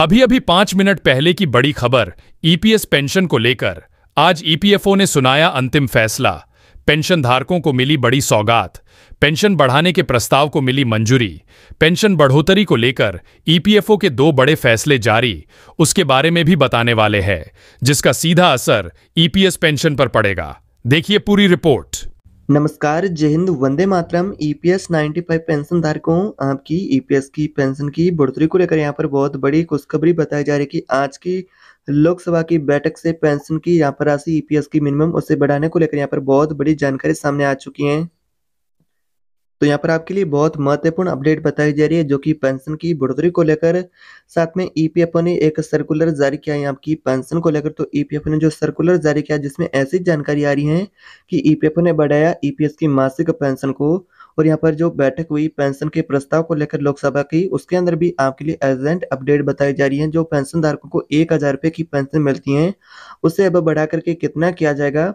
अभी अभी पांच मिनट पहले की बड़ी खबर ईपीएस e पेंशन को लेकर आज ईपीएफओ e ने सुनाया अंतिम फैसला पेंशन धारकों को मिली बड़ी सौगात पेंशन बढ़ाने के प्रस्ताव को मिली मंजूरी पेंशन बढ़ोतरी को लेकर ईपीएफओ e के दो बड़े फैसले जारी उसके बारे में भी बताने वाले हैं जिसका सीधा असर ईपीएस पेंशन पर पड़ेगा देखिए पूरी रिपोर्ट नमस्कार जय हिंद वंदे मातरम ईपीएस e 95 पेंशन धारकों आपकी ईपीएस e की पेंशन की बढ़ोतरी को लेकर यहाँ पर बहुत बड़ी खुशखबरी बताई जा रही है कि आज की लोकसभा की बैठक से पेंशन की यहां पर राशि ईपीएस e की मिनिमम उसे बढ़ाने को लेकर यहाँ पर बहुत बड़ी जानकारी सामने आ चुकी है तो यहाँ पर आपके लिए बहुत महत्वपूर्ण अपडेट बताई जा रही है जो कि पेंशन की बढ़ोतरी को लेकर साथ में ईपीएफओ e ने e एक सर्कुलर जारी किया है आपकी पेंशन को लेकर तो ईपीएफओ e ने जो सर्कुलर जारी किया जिसमें ऐसी जानकारी आ रही है कि ईपीएफओ ने बढ़ाया ईपीएस की मासिक पेंशन को और यहाँ पर जो बैठक हुई पेंशन के प्रस्ताव को लेकर लोकसभा की उसके अंदर भी आपके लिए अर्जेंट अपडेट बताई जा रही है जो पेंशन धारकों को एक हजार रुपये की पेंशन मिलती है उसे अब बढ़ा करके कितना किया जाएगा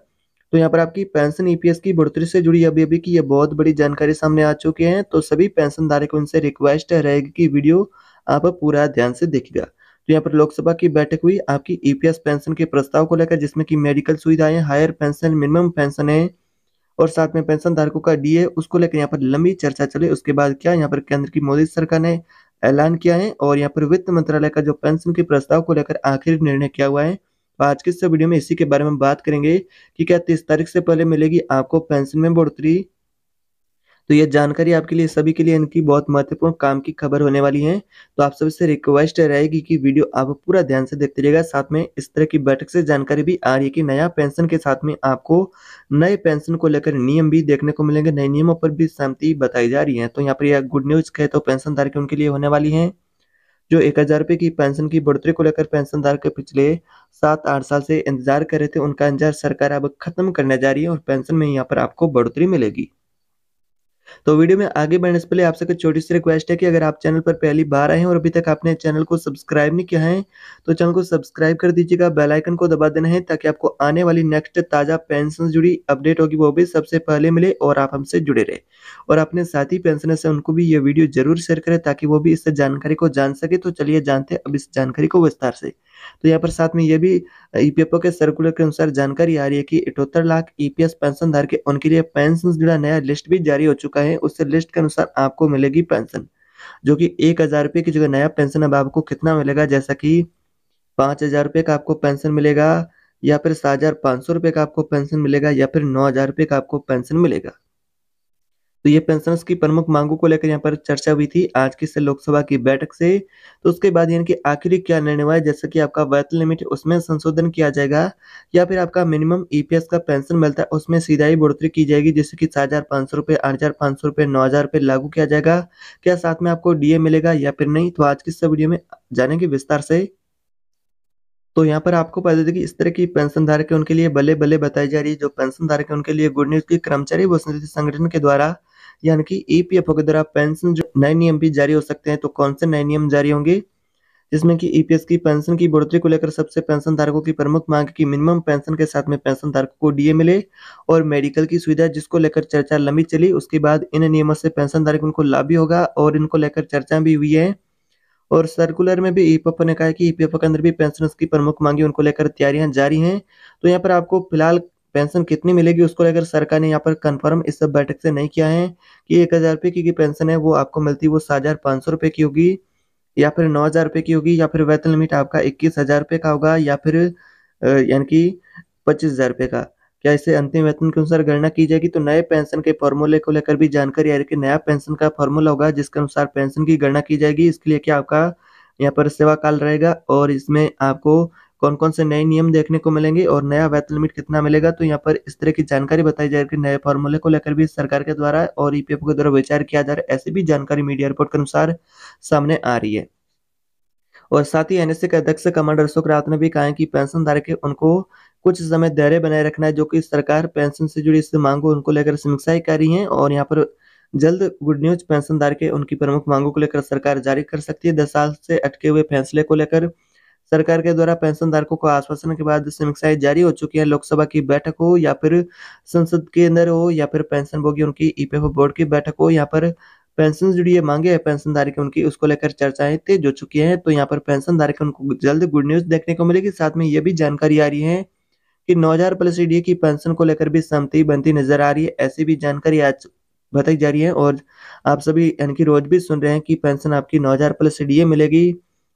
तो यहाँ पर आपकी पेंशन ईपीएस e की बढ़ोतरी से जुड़ी अभी अभी की ये बहुत बड़ी जानकारी सामने आ चुकी है तो सभी पेंशन धारक इनसे रिक्वेस्ट रहेगी कि वीडियो आप पूरा ध्यान से देखिएगा तो यहाँ पर लोकसभा की बैठक हुई आपकी ईपीएस e पेंशन के प्रस्ताव को लेकर जिसमें कि मेडिकल सुविधाएं हायर पेंशन मिनिमम पेंशन है और साथ में पेंशन धारकों का डीए उसको लेकर यहाँ पर लंबी चर्चा चली उसके बाद क्या यहाँ पर केंद्र की मोदी सरकार ने ऐलान किया है और यहाँ पर वित्त मंत्रालय का जो पेंशन के प्रस्ताव को लेकर आखिरी निर्णय किया हुआ है तो आज के वीडियो में इसी के बारे में बात करेंगे कि क्या तीस तारीख से पहले मिलेगी आपको पेंशन में बढ़ोतरी तो यह जानकारी आपके लिए सभी के लिए इनकी बहुत महत्वपूर्ण काम की खबर होने वाली है तो आप सभी से रिक्वेस्ट रहेगी कि वीडियो आप पूरा ध्यान से देखते रहिएगा साथ में इस तरह की बैठक से जानकारी भी आ रही है कि नया पेंशन के साथ में आपको नए पेंशन को लेकर नियम भी देखने को मिलेंगे नए नियमों पर भी सहमति बताई जा रही है तो यहाँ पर यह गुड न्यूज कहे तो पेंशनधारक उनके लिए होने वाली है जो एक हज़ार रुपए की पेंशन की बढ़ोतरी को लेकर पेंशनदार के पिछले सात आठ साल से इंतजार कर रहे थे उनका इंतजार सरकार अब खत्म करने जा रही है और पेंशन में यहाँ पर आपको बढ़ोतरी मिलेगी तो वीडियो में आगे बढ़ने से पहले आपसे छोटी सी रिक्वेस्ट है कि अगर आप चैनल पर पहली बार आए हैं और अभी तक आपने चैनल को सब्सक्राइब नहीं किया है तो चैनल को सब्सक्राइब कर दीजिएगा बेलाइकन को दबा देना है ताकि आपको आने वाली नेक्स्ट ताज़ा पेंशन जुड़ी अपडेट होगी वो भी सबसे पहले मिले और आप हमसे जुड़े रहे और अपने साथी पेंशनर से उनको भी ये वीडियो जरूर शेयर करें ताकि वो भी इस जानकारी को जान सके तो चलिए जानते अब इस जानकारी को विस्तार से तो यहाँ पर साथ में ये भी ईपीएफओ e के सर्कुलर के अनुसार जानकारी आ रही है कि इठहत्तर लाख ईपीएस e पेंशन धारक उनके लिए पेंशन जुड़ा नया लिस्ट भी जारी हो चुका है उस लिस्ट के अनुसार आपको मिलेगी पेंशन जो कि एक हजार रुपये की जगह नया पेंशन अब आपको कितना मिलेगा जैसा कि पाँच हजार रुपये का आपको पेंशन मिलेगा या फिर सात हजार पाँच सौ रुपये का आपको पेंशन मिलेगा या फिर नौ हजार रुपये का आपको पेंशन मिलेगा तो ये पेंशनर्स की प्रमुख मांगों को लेकर यहाँ पर चर्चा हुई थी आज की लोकसभा की बैठक से तो उसके बाद यानी कि आखिरी क्या निर्णय हुआ है जैसे कि आपका वेतन लिमिट उसमें संशोधन किया जाएगा या फिर आपका मिनिमम ईपीएस e का पेंशन मिलता है उसमें सीधा ही बढ़ोतरी की जाएगी जैसे कि सात हज़ार पाँच सौ रुपये आठ हज़ार पाँच सौ रुपये नौ हज़ार रुपये लागू किया जाएगा क्या साथ में आपको डीए मिलेगा या फिर नहीं तो आज की इस वीडियो में जानेंगे विस्तार से तो यहाँ पर आपको पता चलेगा कि इस तरह की पेंशन धारक उनके लिए बल्ले बल्ले बताई जा रही है जो पेंशन धारक उनके लिए गुड न्यूज की कर्मचारी वो संगठन के द्वारा यानी कि ईपीएफ e के द्वारा पेंशन जो नए नियम भी जारी हो सकते हैं तो कौन से नए नियम जारी होंगे जिसमें कि ईपीएस e की पेंशन की बढ़ोतरी को लेकर सबसे पेंशन धारकों की प्रमुख मांग की मिनिमम पेंशन के साथ में पेंशन धारकों को डीए मिले और मेडिकल की सुविधा जिसको लेकर चर्चा लंबी चली उसके बाद इन नियमों से पेंशन धारक उनको लाभ भी होगा और इनको लेकर चर्चा भी हुई है और सर्कुलर में भी ईपीएफ e ने कहा कि ईपीएफ के अंदर भी पेंशन की प्रमुख मांगे उनको लेकर तैयारियां जारी हैं तो यहाँ पर आपको फिलहाल पेंशन कितनी मिलेगी उसको लेकर सरकार ने यहाँ पर कंफर्म इस सब बैठक से नहीं किया है कि एक हज़ार रुपये की पेंशन है वो आपको मिलती है वो सात हज़ार पाँच सौ रुपये की होगी या फिर नौ हज़ार रुपये की होगी या फिर वेतन लिमिट आपका इक्कीस हज़ार रुपये का होगा या फिर यानी कि पच्चीस हज़ार रुपये का क्या इसे अंतिम वेतन के अनुसार गणना की जाएगी तो नए पेंशन के फॉर्मूले को लेकर भी जानकारी आ रही है कि नया पेंशन का फॉर्मूला होगा जिसके अनुसार पेंशन की गणना की जाएगी इसके लिए क्या आपका यहाँ पर सेवा काल रहेगा और इसमें आपको कौन कौन से नए नियम देखने को मिलेंगे और नया वेतन लिमिट कितना मिलेगा तो यहाँ पर इस तरह की जानकारी बताई जा रही है नए फॉर्मूले को लेकर भी सरकार के द्वारा और ईपीएफ e के द्वारा विचार किया जा रहा है ऐसी भी जानकारी मीडिया रिपोर्ट के अनुसार सामने आ रही है और साथ ही एनएसए के अध्यक्ष कमांडर अशोक रावत ने भी कहा है कि पेंशन धारक उनको कुछ समय धैर्य बनाए रखना है जो कि सरकार पेंशन से जुड़ी इस मांगों उनको लेकर समीक्षाएं कर रही है और यहाँ पर जल्द गुड न्यूज पेंशन धारक उनकी प्रमुख मांगों को लेकर सरकार जारी कर सकती है दस साल से अटके हुए फैसले को लेकर सरकार के द्वारा पेंशन धारकों को आश्वासन के बाद समीक्षाएं जारी हो चुकी है लोकसभा की बैठक हो या फिर संसद के अंदर हो या फिर पेंशन भोगी उनकी ईपीएफओ बोर्ड की बैठक हो यहाँ पर पेंशन जुड़ी है मांगे है पेंशन धारक उनकी उसको लेकर चर्चाएं तेज हो चुकी है तो यहाँ पर पेंशन धारक उनको जल्द गुड न्यूज देखने को मिलेगी साथ में ये भी जानकारी आ रही है कि 9000 प्लस ईडीए की पेंशन को लेकर भी सहमति बनती नजर आ रही है ऐसी भी जानकारी आज बताई जा रही है और आप सभी यानी कि रोज भी सुन रहे हैं कि पेंशन आपकी 9000 प्लस ईडीए मिलेगी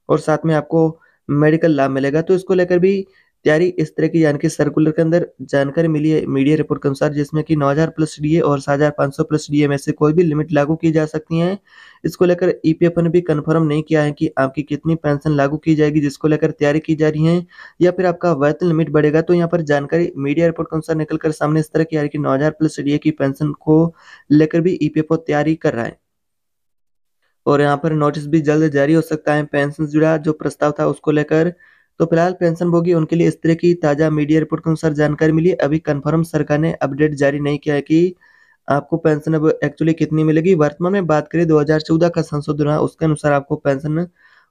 और साथ में आपको मेडिकल लाभ मिलेगा तो इसको लेकर भी तैयारी इस तरह की जानकारी सर्कुलर के अंदर जानकारी मिली है मीडिया रिपोर्ट के अनुसार जिसमें कि 9000 प्लस डीए और 7500 प्लस डीए में से कोई भी लिमिट लागू की जा सकती है इसको लेकर ईपीएफ e ने भी कंफर्म नहीं किया है कि आपकी कितनी पेंशन लागू की जाएगी जिसको लेकर तैयारी की जा रही है या फिर आपका वेतन लिमिट बढ़ेगा तो यहाँ पर जानकारी मीडिया रिपोर्ट के अनुसार निकलकर सामने इस तरह की आ रही है कि नौ प्लस डीए की पेंशन को लेकर भी ईपीएफओ e तैयारी कर रहा है और यहाँ पर नोटिस भी जल्द जारी हो सकता है पेंशन जुड़ा जो प्रस्ताव था उसको लेकर तो फिलहाल पेंशन भोगी उनके लिए इस तरह की ताज़ा मीडिया रिपोर्ट के अनुसार जानकारी मिली अभी कन्फर्म सरकार ने अपडेट जारी नहीं किया है कि आपको पेंशन अब एक्चुअली कितनी मिलेगी वर्तमान में बात करें चौदह का संशोधन उसके अनुसार आपको पेंशन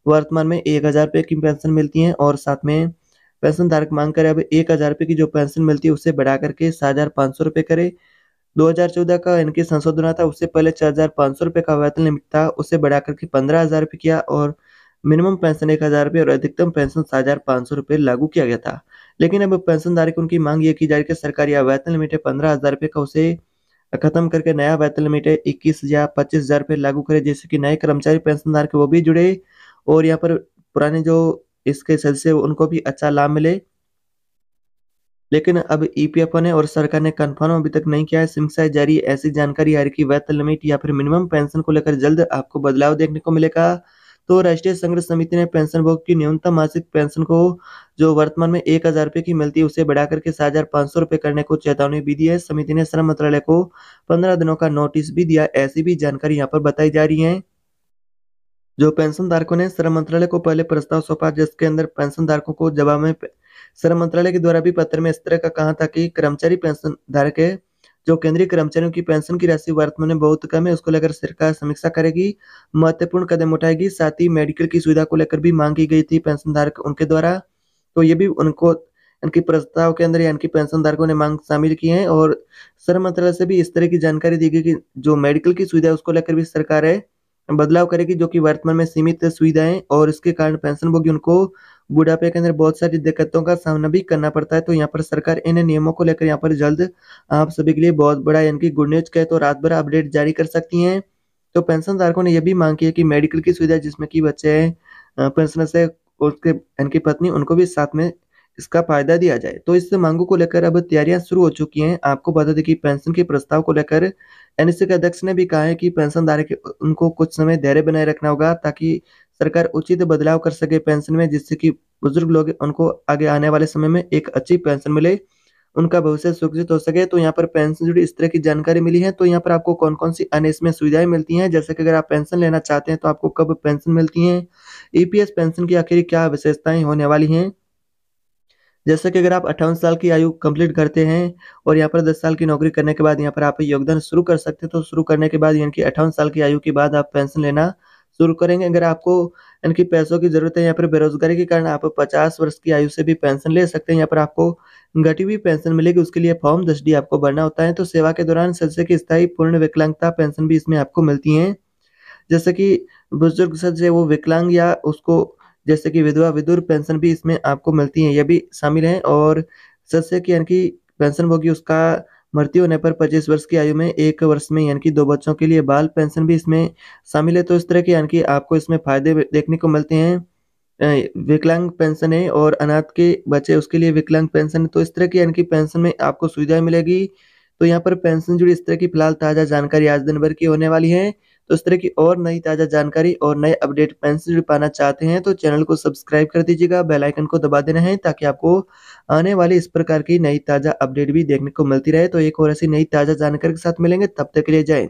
वर्तमान में एक हज़ार रुपये की पेंशन मिलती है और साथ में पेंशन धारक मांग कर अब एक हज़ार रुपये की जो पेंशन मिलती है उसे बढ़ा करके सात हज़ार पांच सौ रुपये करे 2014 का इनकी संशोधन था उससे पहले चार हजार पाँच सौ रुपये का वेतन लिमिट था उसे बढ़ाकर के पंद्रह हजार रुपये किया और मिनिमम पेंशन एक हज़ार रुपये और अधिकतम पेंशन सात हज़ार पाँच सौ रुपये लागू किया गया था लेकिन अब पेंशनधारी को उनकी मांग ये की जा रही है कि सरकार यह वेतन लिमिट है पंद्रह हज़ार रुपये का उसे खत्म करके नया वेतन लिमिट है इक्कीस या पच्चीस हज़ार रुपये लागू करे जैसे कि नए कर्मचारी पेंशनधारक वो भी जुड़े और यहाँ पर पुराने जो इसके सदस्य उनको भी अच्छा लाभ मिले लेकिन अब ईपीएफओ e ने और सरकार ने कन्फर्म अभी तक नहीं किया है सिंह से जारी ऐसी जानकारी है कि वेतन लिमिट या फिर मिनिमम पेंशन को लेकर जल्द आपको बदलाव देखने को मिलेगा तो राष्ट्रीय संघर्ष समिति ने पेंशन भोग की न्यूनतम मासिक पेंशन को जो वर्तमान में एक हजार रुपये की मिलती है उसे बढ़ाकर के सात हजार पाँच सौ रुपये करने को चेतावनी भी दी है समिति ने श्रम मंत्रालय को पंद्रह दिनों का नोटिस भी दिया ऐसी भी जानकारी यहाँ पर बताई जा रही है जो पेंशन धारकों ने श्रम मंत्रालय को पहले प्रस्ताव सौंपा जिसके अंदर पेंशन धारकों को जवाब में श्रम मंत्रालय के द्वारा भी पत्र में इस तरह का कहा था कि कर्मचारी पेंशन धारक है जो केंद्रीय कर्मचारियों की पेंशन की राशि वर्तमान में बहुत कम है उसको लेकर सरकार समीक्षा करेगी महत्वपूर्ण कदम उठाएगी साथ ही मेडिकल की सुविधा को लेकर भी मांग की गई थी पेंशन धारक उनके द्वारा तो ये भी उनको इनके प्रस्ताव के अंदर इनकी पेंशन धारकों ने मांग शामिल की है और श्रम मंत्रालय से भी इस तरह की जानकारी दी गई कि जो मेडिकल की सुविधा उसको लेकर भी सरकार है बदलाव करेगी जो कि वर्तमान में सीमित सुविधाएं और इसके कारण पेंशन भोगी उनको बुढ़ापे के अंदर बहुत सारी दिक्कतों का सामना भी करना पड़ता है तो यहाँ पर सरकार इन नियमों को लेकर यहाँ पर जल्द आप सभी के लिए बहुत बड़ा यानी कि गुड न्यूज कहे तो रात भर अपडेट जारी कर सकती हैं तो पेंशन धारकों ने यह भी मांग की है कि मेडिकल की सुविधा जिसमें कि बच्चे पेंशनर से उसके इनकी पत्नी उनको भी साथ में इसका फायदा दिया जाए तो इस मांगों को लेकर अब तैयारियां शुरू हो चुकी हैं आपको बता दें कि पेंशन के प्रस्ताव को लेकर एनएसए के अध्यक्ष ने भी कहा है कि धारक उनको कुछ समय धैर्य बनाए रखना होगा ताकि सरकार उचित बदलाव कर सके पेंशन में जिससे कि बुजुर्ग लोग उनको आगे आने वाले समय में एक अच्छी पेंशन मिले उनका भविष्य सुरक्षित हो सके तो यहाँ पर पेंशन जुड़ी इस तरह की जानकारी मिली है तो यहाँ पर आपको कौन कौन सी अन्य इसमें सुविधाएं मिलती हैं जैसे कि अगर आप पेंशन लेना चाहते हैं तो आपको कब पेंशन मिलती है ईपीएस पेंशन की आखिर क्या विशेषताएं होने वाली हैं जैसे कि अगर आप अट्ठावन साल की आयु कंप्लीट करते हैं और यहाँ पर दस साल की नौकरी करने के बाद यहाँ पर आप योगदान शुरू कर सकते हैं तो शुरू करने के बाद यानी कि अट्ठावन साल की आयु के बाद आप पेंशन लेना शुरू करेंगे अगर आपको यानी कि पैसों की जरूरत है यहाँ पर बेरोजगारी के कारण आप पचास वर्ष की आयु से भी पेंशन ले सकते हैं यहाँ पर आपको घटी हुई पेंशन मिलेगी उसके लिए फॉर्म दस डी आपको भरना होता है तो सेवा के दौरान सदस्य की स्थायी पूर्ण विकलांगता पेंशन भी इसमें आपको मिलती है जैसे कि बुजुर्ग सदस्य वो विकलांग या उसको जैसे कि विधवा विदुर पेंशन भी इसमें आपको मिलती है यह भी शामिल है और सदस्य की यानी कि पेंशन भोगी उसका मृत्यु होने पर 25 वर्ष की आयु में एक वर्ष में यानी कि दो बच्चों के लिए बाल पेंशन भी इसमें शामिल है तो इस तरह के यानी कि आपको इसमें फायदे देखने को मिलते हैं विकलांग पेंशन है और अनाथ के बच्चे उसके लिए विकलांग पेंशन है तो इस तरह की यानी कि पेंशन में आपको सुविधाएं मिलेगी तो यहाँ पर पेंशन जुड़ी इस तरह की फिलहाल ताज़ा जानकारी आज दिन भर की होने वाली है तो इस तरह की और नई ताजा जानकारी और नए अपडेट पेन से पाना चाहते हैं तो चैनल को सब्सक्राइब कर दीजिएगा बेलाइकन को दबा देना है ताकि आपको आने वाली इस प्रकार की नई ताजा अपडेट भी देखने को मिलती रहे तो एक और ऐसी नई ताजा जानकारी के साथ मिलेंगे तब तक के लिए जाए